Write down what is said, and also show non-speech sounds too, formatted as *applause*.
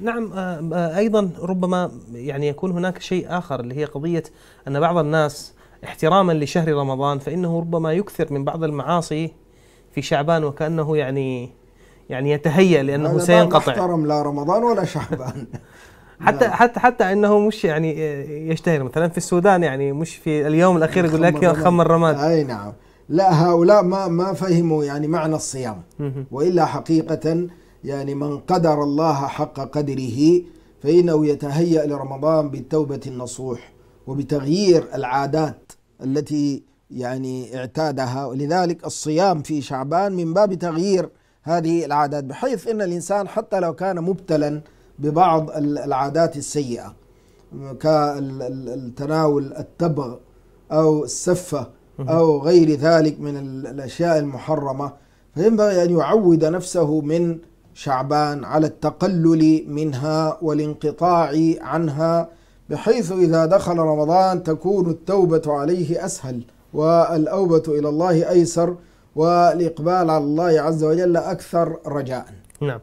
نعم آه، آه، ايضا ربما يعني يكون هناك شيء اخر اللي هي قضيه ان بعض الناس احتراما لشهر رمضان فانه ربما يكثر من بعض المعاصي في شعبان وكانه يعني يعني يتهيأ لانه سينقطع احترم لا رمضان ولا شعبان *laughs* حتى نعم. حتى حتى انه مش يعني آه، يشتهر مثلا في السودان يعني مش في اليوم الاخير يقول لك يا خم الرماد اي نعم لا هؤلاء ما ما فهموا يعني معنى الصيام والا حقيقه يعني من قدر الله حق قدره فإنه يتهيأ لرمضان بالتوبة النصوح وبتغيير العادات التي يعني اعتادها ولذلك الصيام في شعبان من باب تغيير هذه العادات بحيث ان الانسان حتى لو كان مبتلا ببعض العادات السيئه كالتناول التبغ او السفه او غير ذلك من الاشياء المحرمه فينبغي ان يعود نفسه من شعبان على التقلل منها والانقطاع عنها بحيث إذا دخل رمضان تكون التوبة عليه أسهل والأوبة إلى الله أيسر والإقبال على الله عز وجل أكثر رجاء نعم